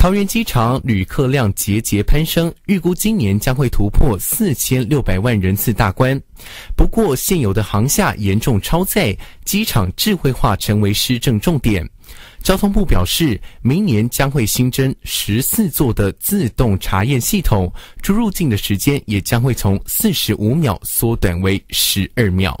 桃园机场旅客量节节攀升，预估今年将会突破四千六百万人次大关。不过，现有的航厦严重超载，机场智慧化成为施政重点。交通部表示，明年将会新增十四座的自动查验系统，出入境的时间也将会从四十五秒缩短为十二秒。